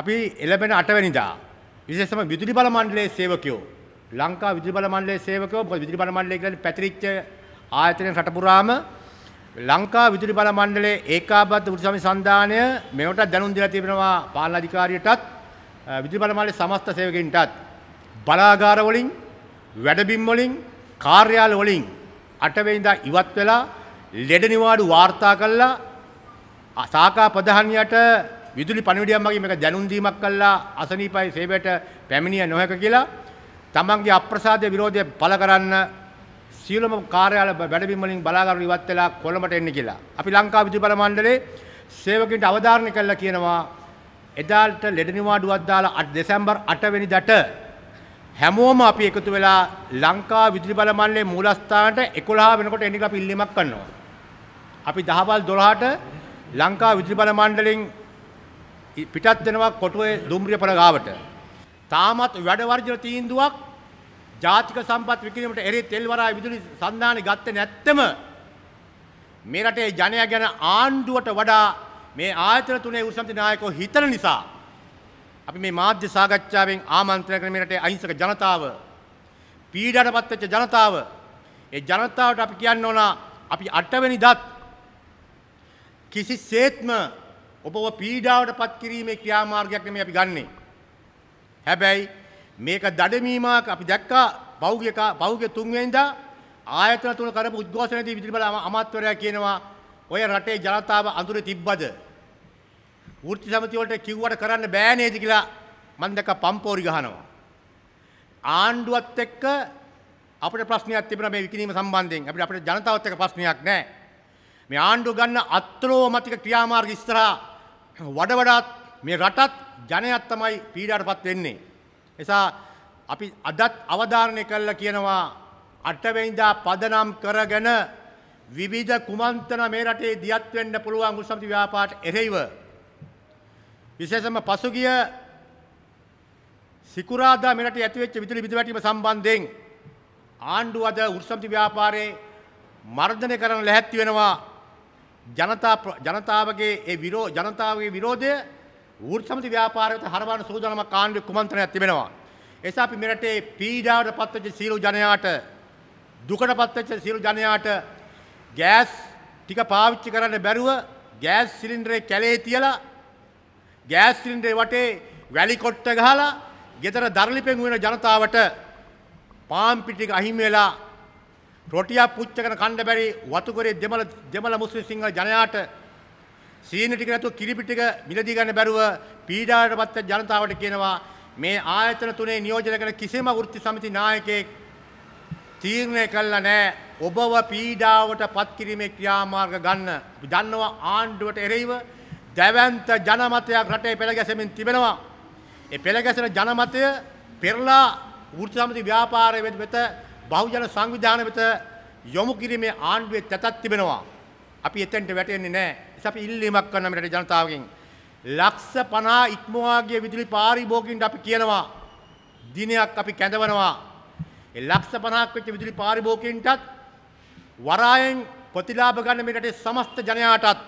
අපි එළබෙන අටවැනිදා විශේෂම විදුලි බල මණ්ඩලයේ සේවකයෝ ලංකා විදුලි බල මණ්ඩලයේ සේවකයෝ මොකද විදුලි බල මණ්ඩලය කියන්නේ පැතිරිච්ච ආයතන රටපුරාම ලංකා විදුලි බල මණ්ඩලයේ ඒකාබද්ධ වෘත්තිසමි සන්ධානය මෙවට දැනුම් දීලා තිබෙනවා පාලන අධිකාරියටත් විදුලි බල මණ්ඩලයේ සමස්ත සේවකයන්ටත් බලාගාර වලින් වැඩබිම් වලින් කාර්යාල වලින් අටවෙනිදා ඉවත් වෙලා ලෙඩ නිවාඩු වාර්තා කළා සාකා ප්‍රධානියට විදුලි පණිවිඩයක් මගේ මේක දැනුම් දීමක් කළා අසනීපයි සේවයට පැමිණිය නොහැක කියලා තමන්ගේ අප්‍රසාදය විරෝධය පළ කරන්න සියලුම කාර්යාල වැඩබිම් වලින් බලාගන්න ඉවත් වෙලා කොළඹට එන්න කියලා. අපි ලංකා විදුලි බල මණ්ඩලයේ සේවකයන්ට අවධාරණය කළා කියනවා එදාට ලෙඩ නිවාඩුවක් දාලා 8 දෙසැම්බර් 8 වෙනිදාට හැමෝම අපි එකතු වෙලා ලංකා විදුලි බල මණ්ඩලයේ මූලස්ථානට 11 වෙනකොට එන්න කියලා අපි ඉල්ලීමක් කරනවා. අපි දහවල් 12ට ලංකා විදුලි බල මණ්ඩලෙන් පිටත් වෙනවා කොටුවේ දුම්රියපොළ ගාවට. තාමත් වැඩ වර්ජන තීන්දුවක් ජාතික සම්පත් විකිණීමට එරෙහි තෙල් වරාය විදුලි සන්ධානය ගත්තේ නැත්තම මේ රටේ ජනයා ගැන ආණ්ඩුවට වඩා මේ ආයතන තුනේ උසමති නායකෝ හිතන නිසා අපි මේ මාධ්‍ය සාකච්ඡාවෙන් ආමන්ත්‍රණය කරන මේ රටේ අහිංසක ජනතාව පීඩනපත් වෙච්ච ජනතාව ඒ ජනතාවට අපි කියන්න ඕන අපි අටවෙනි දත් කිසිසේත්ම ඔබව පීඩාවට පත් කිරීමේ ක්‍රියාමාර්ගයක් නෙමෙයි අපි ගන්නෙ. හැබැයි මේක දඩමීමක් අපි දැක්කා පෞගික පෞගික තුන්වෙනිදා ආයතන තුන කරපු උද්ඝෝෂණයේදී විදුලි බල අමාත්‍යවරයා කියනවා ඔය රටේ ජනතාව අඳුරේ තිබ්බද? වෘත්ති සමිතිය වලට කිව්වට කරන්න බෑ නේද කියලා මම දැක්ක පම්පෝරි ගහනවා. ආණ්ඩුවත් එක්ක අපිට ප්‍රශ්නයක් තිබුණා මේ විකිණීම සම්බන්ධයෙන්. අපිට අපිට ජනතාවත් එක්ක ප්‍රශ්නයක් නැහැ. මේ ආණ්ඩුව ගන්න අත්‍රෝමතික ක්‍රියාමාර්ග ඉස්සරහා වඩ වඩාත් මේ රටත් ජනයත් තමයි පීඩාටපත් වෙන්නේ. එසා අපි අදත් අවධාරණය කළා කියනවා අටවෙනිදා පදනම් කරගෙන විවිධ කුමන්ත්‍රණ මේ රටේ දියත් වෙන්න පුළුවන් උසමිති ව්‍යාපාරට එරෙහිව විශේෂයෙන්ම පසුගිය සිකුරාදා මේ රටේ ඇතිවෙච්ච විදුලි බිඳවැටීම සම්බන්ධයෙන් ආණ්ඩුව අද උසමිති ව්‍යාපාරයේ මර්ධනය කරන්න ලැහැත්ති වෙනවා ජනතාවගේ ඒ විරෝ ජනතාවගේ විරෝධය වෘත් සමිති ව්‍යාපාරයට හරවන සූදානමක් කාණ්ඩ කුමන්ත්‍රණයක් තිබෙනවා. එසා අපි මෙරටේ පීඩාවට පත්වෙච්ච සියලු ජනයාට දුකට පත්වෙච්ච සියලු ජනයාට ගෑස් ටික පාවිච්චි කරන්න බැරුව ගෑස් සිලින්ඩරේ කැලේ තියලා ගෑස් සිලින්ඩරේ වටේ වැලි කොට්ට ගහලා ගෙදර දරලිපෙන් වෙන ජනතාවට පාම්පිටික අහිමි වෙලා රොටියක් පුච්චගෙන කන්න බැරි වතුකරේ දෙමළ දෙමළ මුස්ලිම් සිංහල ජනයාට සීනි ටික නැතුව කිරිපි ටික මිලදී ගන්න බැරුව පීඩාවටපත් ජනතාවට කියනවා මේ ආයතන තුනේ නියෝජනය කරන කිසිම වෘත්ති සමිති නායකයෙක් තීරණය කළා නෑ ඔබව පීඩාවටපත් කිරීමේ ක්‍රියාමාර්ග ගන්න. අපි දන්නවා ආණ්ඩුවට එරෙහිව දැවැන්ත ජනමතයක් රටේ පෙළ ගැසෙමින් තිබෙනවා. ඒ පෙළ ගැසෙන ජනමතය පෙරලා වෘත්ති සමිති ව්‍යාපාරය වෙත බහුජන සංවිධාන වෙත යොමු කිරීමේ ආණ්ඩුවේ තැතක් තිබෙනවා. අපි එතෙන්ට වැටෙන්නේ නැහැ. ඒස අපි ඉල්ලීමක් කරන මේ රටේ ජනතාවගෙන් ලක්ෂ 50 ඉක්මවා ගිය විදුලි පාරිභෝගිකයින්ට අපි කියනවා දිනයක් අපි කැඳවනවා. ඒ ලක්ෂ 50ක් වෙච්ච විදුලි පාරිභෝගිකයින්ටත් වරායෙන් ප්‍රතිලාභ ගන්න මේ රටේ සමස්ත ජනයාටත්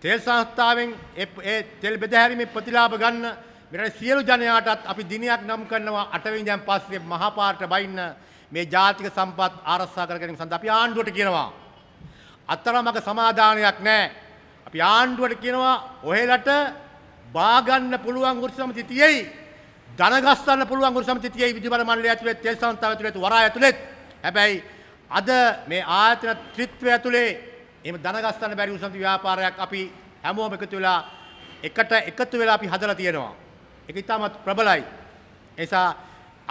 තෙල් සංස්ථාවෙන් ඒ තෙල් බෙදහැරීමේ ප්‍රතිලාභ ගන්න මෙරට සියලු ජනයාටත් අපි දිනයක් නම් කරනවා අටවෙනිදැන් පස්සේ මහා පාරට බයින්න මේ ජාතික සම්පත් ආරස්සා කර ගැනීම සඳහා අපි ආණ්ඩුවට කියනවා. අතරමඟ සමාදානයක් නැහැ. අපි ආණ්ඩුවට කියනවා ඔහෙලට බාගන්න පුළුවන් වෘත්ති සමිති තියෙයි. ධනගස්සන්න පුළුවන් වෘත්ති සමිති තියෙයි විදුබල මණ්ඩලය ඇතුළේ තෙල් සංස්ථාව ඇතුළේ වරා ඇතුළේ. හැබැයි අද මේ ආයතන ත්‍රිත්වය ඇතුළේ එහෙම ධනගස්සන්න බැරි වෘත්ති සමිති ව්‍යාපාරයක් අපි හැමෝම එකතු වෙලා එකට එකතු වෙලා අපි හදලා තියෙනවා. ඒක ඉතාමත් ප්‍රබලයි. එසා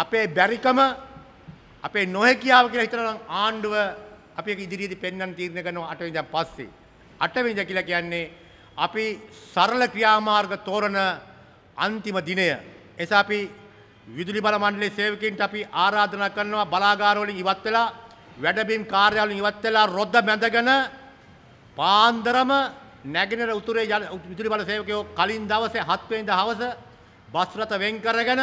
අපේ බැරිකම අපේ නොහැකියාව කියලා හිතනවා නම් ආණ්ඩුව අපි ඒක ඉදිරියේදී පෙන්වන්න තීරණය කරනවා අටවෙනිදා පස්සේ. අටවෙනිදා කියලා කියන්නේ අපි සරල ක්‍රියාමාර්ග තෝරන අන්තිම දිනය. එසා අපි විදුලි බල මණ්ඩලයේ සේවකයන්ට අපි ආරාධනා කරනවා බලාගාර වලින් ඉවත් වෙලා වැඩබිම් කාර්යාලවලින් ඉවත් වෙලා රොද්ද බැඳගෙන පාන්දරම නැගෙනහිර උතුරේ විදුලි බල සේවකයෝ කලින් දවසේ 7 වෙනිදා හවස බස් රථ වෙන් කරගෙන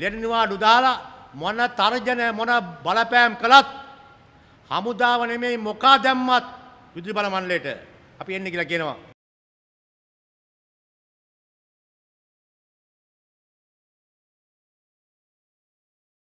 ලෙඩ නිවාඩු දාලා මොන තර්ජන මොන බලපෑම් කළත් හමුදාව නෙමෙයි මොකා දැම්මත් විදුලි බල මණ්ඩලයට අපි එන්න කියලා කියනවා